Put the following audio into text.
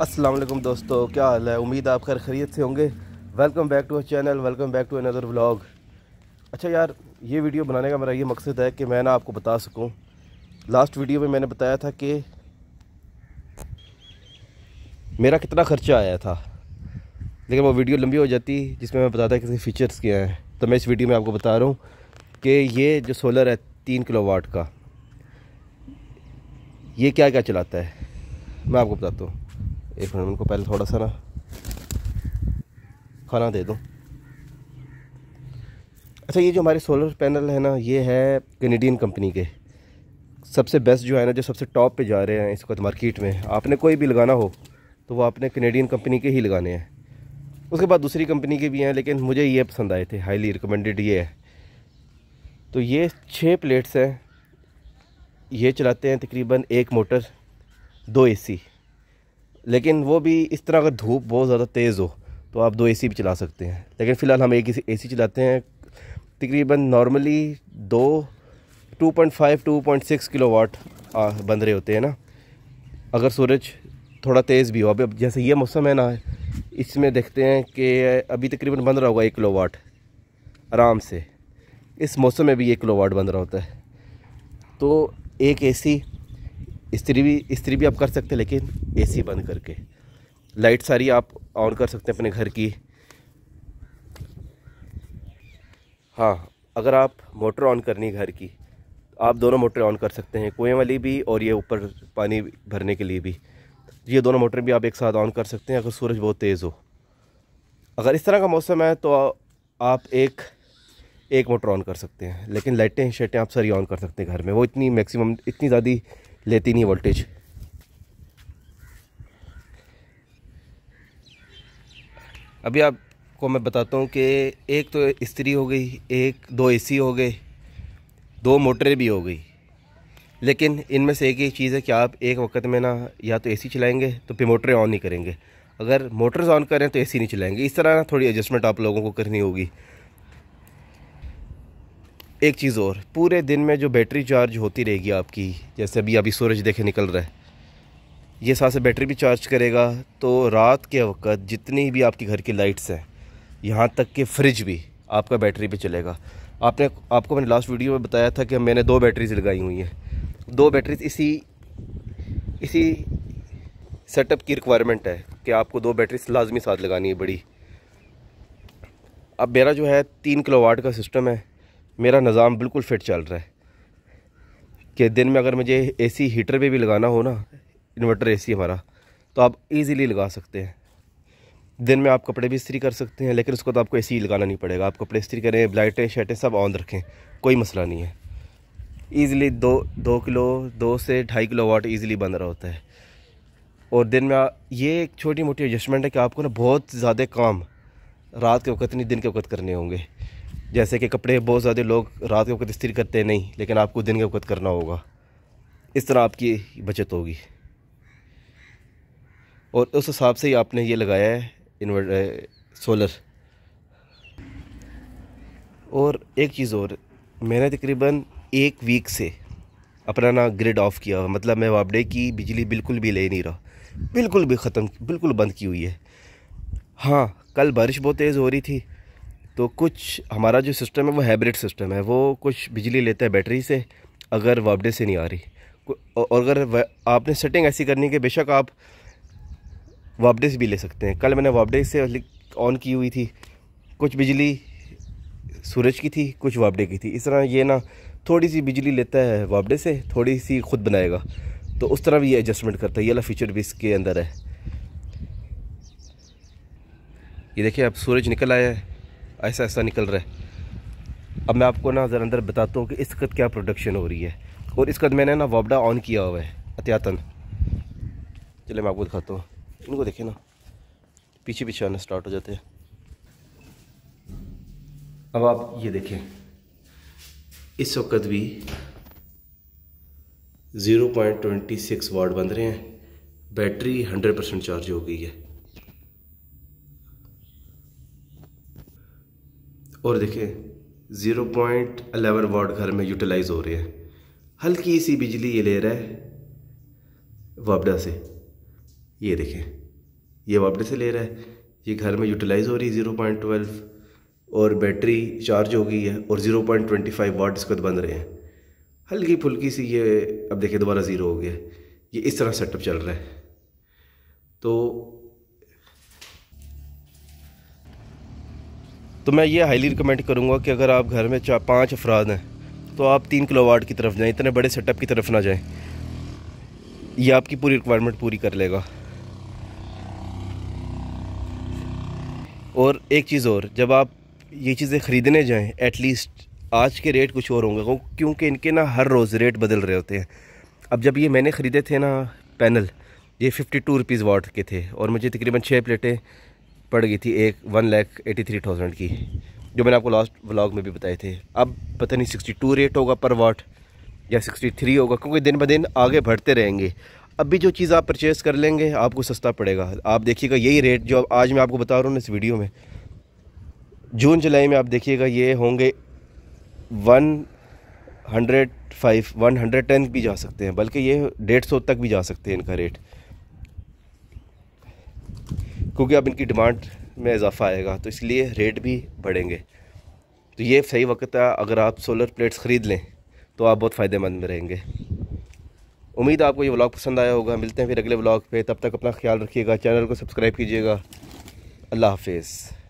अस्सलाम वालेकुम दोस्तों क्या हाल है उम्मीद आप खैर खरीद से होंगे welcome back to our channel welcome back to another vlog अच्छा यार ये वीडियो बनाने का मेरा ये मकसद है कि मैं ना आपको बता सकूं लास्ट वीडियो में मैंने बताया था कि मेरा कितना ख़र्चा आया था लेकिन वो वीडियो लंबी हो जाती जिसमें मैं बताता कितने फ़ीचर्स क्या हैं तो मैं इस वीडियो में आपको बता रहा हूँ कि ये जो सोलर है तीन किलो वाट का ये क्या क्या चलाता है मैं आपको बताता हूँ एक मिनट उनको पहले थोड़ा सा ना खाना दे दूँ अच्छा ये जो हमारे सोलर पैनल है ना ये है कैनेडियन कंपनी के सबसे बेस्ट जो है ना जो सबसे टॉप पे जा रहे हैं इस वक्त मार्केट में आपने कोई भी लगाना हो तो वो आपने कैनेडियन कंपनी के ही लगाने हैं उसके बाद दूसरी कंपनी के भी हैं लेकिन मुझे ये पसंद आए थे हाईली रिकमेंडेड ये है तो ये छः प्लेट्स हैं ये चलाते हैं तकरीबन एक मोटर दो एसी लेकिन वो भी इस तरह अगर धूप बहुत ज़्यादा तेज़ हो तो आप दो ए भी चला सकते हैं लेकिन फ़िलहाल हम एक ए सी चलाते हैं तकरीबन नॉर्मली दो two point five two point six kilo watt बन रहे होते हैं ना अगर सूरज थोड़ा तेज़ भी हो अभी अब जैसे ये मौसम है ना इसमें देखते हैं कि अभी तकरीबन बन रहा होगा एक किलो वाट आराम से इस मौसम में भी एक किलो वाट बन रहा होता है तो एक एसी स्त्री भी स्त्री भी आप कर सकते हैं लेकिन एसी बंद करके लाइट सारी आप ऑन कर सकते हैं अपने घर की हाँ अगर आप मोटर ऑन करनी घर की तो आप दोनों मोटर ऑन कर सकते हैं कुएँ वाली भी और ये ऊपर पानी भरने के लिए भी ये दोनों मोटर भी आप एक साथ ऑन कर सकते हैं अगर सूरज बहुत तेज़ हो अगर इस तरह का मौसम है तो आप एक एक मोटर ऑन कर सकते हैं लेकिन लाइटें शर्टें आप सारी ऑन कर सकते हैं घर में वो इतनी मैक्सिमम इतनी ज़्यादा लेती नहीं वोल्टेज अभी आपको मैं बताता हूँ कि एक तो इस्त्री हो गई एक दो एसी हो गए दो मोटरें भी हो गई लेकिन इनमें से एक ही चीज़ है कि आप एक वक्त में ना या तो एसी चलाएंगे तो फिर मोटरें ऑन नहीं करेंगे अगर मोटर्स ऑन करें तो एसी नहीं चलाएंगे इस तरह ना थोड़ी एडजस्टमेंट आप लोगों को करनी होगी एक चीज़ और पूरे दिन में जो बैटरी चार्ज होती रहेगी आपकी जैसे अभी अभी सूरज देखे निकल रहा है ये साथ से बैटरी भी चार्ज करेगा तो रात के वक्त जितनी भी आपकी घर की लाइट्स हैं यहाँ तक कि फ्रिज भी आपका बैटरी पे चलेगा आपने आपको मैंने लास्ट वीडियो में बताया था कि मैंने दो बैटरीज लगाई हुई हैं दो बैटरीज इसी इसी सेटअप की रिक्वायरमेंट है कि आपको दो बैटरीज लाजमी साथ लगानी है बड़ी अब मेरा जो है तीन किलो का सिस्टम है मेरा निज़ाम बिल्कुल फिट चल रहा है कि दिन में अगर मुझे एसी हीटर पे भी लगाना हो ना इन्वर्टर एसी हमारा तो आप इजीली लगा सकते हैं दिन में आप कपड़े भी इस्त्री कर सकते हैं लेकिन उसको तो आपको सी लगाना नहीं पड़ेगा आप कपड़े इस्त्री करें लाइटें शर्टें सब ऑन रखें कोई मसला नहीं है ईज़िली दो दो किलो दो से ढाई किलो वाट ईज़िली बन रहा होता है और दिन में ये एक छोटी मोटी एडजस्टमेंट है कि आपको ना बहुत ज़्यादा काम रात के वक्त नहीं दिन के वक्त करने होंगे जैसे कि कपड़े बहुत ज़्यादा लोग रात के वक्त स्त्री करते नहीं लेकिन आपको दिन के वक्त करना होगा इस तरह आपकी बचत होगी और उस हिसाब से ही आपने ये लगाया है इन्वर्टर सोलर और एक चीज़ और मैंने तकरीबन एक वीक से अपना ना ग्रिड ऑफ किया हुआ मतलब मैं वापडे की बिजली बिल्कुल भी ले नहीं रहा बिल्कुल भी ख़त्म बिल्कुल बंद की हुई है हाँ कल बारिश बहुत तेज़ हो रही थी तो कुछ हमारा जो सिस्टम है वो हाइब्रिड सिस्टम है वो कुछ बिजली लेता है बैटरी से अगर वापडे से नहीं आ रही और अगर आपने सेटिंग ऐसी करनी कि बेशक आप वापडे से भी ले सकते हैं कल मैंने वापडे से ऑन की हुई थी कुछ बिजली सूरज की थी कुछ वापडे की थी इस तरह ये ना थोड़ी सी बिजली लेता है वापडे से थोड़ी सी खुद बनाएगा तो उस तरह भी ये एडजस्टमेंट करता है ये वाला फीचर भी इसके अंदर है ये देखिए अब सूरज निकल आया है ऐसा ऐसा निकल रहा है अब मैं आपको ना ज़रा अंदर बताता हूँ कि इस वक्त क्या प्रोडक्शन हो रही है और इस वक्त मैंने ना वाबडा ऑन किया हुआ है अत्यातन चले मैं आपको दिखाता हूँ इनको देखें ना पीछे पीछे आना स्टार्ट हो जाते हैं अब आप ये देखें इस वक्त भी zero point twenty six watt बन रहे हैं बैटरी हंड्रेड परसेंट चार्ज हो गई है और देखें ज़ीरो पॉइंट अलेवन वाट घर में यूटिलाइज़ हो रहे हैं हल्की सी बिजली ये ले रहा है वापडा से ये देखें ये वापडा से ले रहा है ये घर में यूटिलाइज़ हो रही है ज़ीरो पॉइंट ट्वेल्व और बैटरी चार्ज हो गई है और zero point twenty five watt इसको बन रहे हैं हल्की फुल्की सी ये अब देखें दोबारा ज़ीरो हो गया ये इस तरह सेटअप चल रहा है तो तो मैं ये हाईली रिकमेंड करूँगा कि अगर आप घर में चार पाँच अफराद हैं तो आप तीन किलो वाट की तरफ जाएँ इतने बड़े सेटअप की तरफ ना जाएँ ये आपकी पूरी रिक्वायरमेंट पूरी कर लेगा और एक चीज़ और जब आप ये चीज़ें ख़रीदने जाएँ एटलीस्ट आज के रेट कुछ और होंगे क्योंकि इनके ना हर रोज़ रेट बदल रहे होते हैं अब जब ये मैंने ख़रीदे थे ना पैनल ये फिफ्टी टू रुपीज़ वाट के थे और मुझे तकरीबन छः प्लेटें पड़ गई थी एक one lakh eighty three thousand की जो मैंने आपको लास्ट व्लॉग में भी बताए थे अब पता नहीं सिक्सटी टू रेट होगा पर वाट या सिक्सटी थ्री होगा क्योंकि दिन ब दिन आगे बढ़ते रहेंगे अभी जो चीज़ आप परचेज़ कर लेंगे आपको सस्ता पड़ेगा आप देखिएगा यही रेट जो आज मैं आपको बता रहा हूँ ना इस वीडियो में जून जुलाई में आप देखिएगा ये होंगे one hundred five one hundred ten भी जा सकते हैं बल्कि ये डेढ़ सौ तक भी जा सकते हैं इनका रेट क्योंकि अब इनकी डिमांड में इजाफा आएगा तो इसलिए रेट भी बढ़ेंगे तो ये सही वक्त है अगर आप सोलर प्लेट्स ख़रीद लें तो आप बहुत फ़ायदेमंद में रहेंगे उम्मीद आपको ये व्लॉग पसंद आया होगा मिलते हैं फिर अगले व्लॉग पे तब तक अपना ख्याल रखिएगा चैनल को सब्सक्राइब कीजिएगा अल्लाह हाफिज़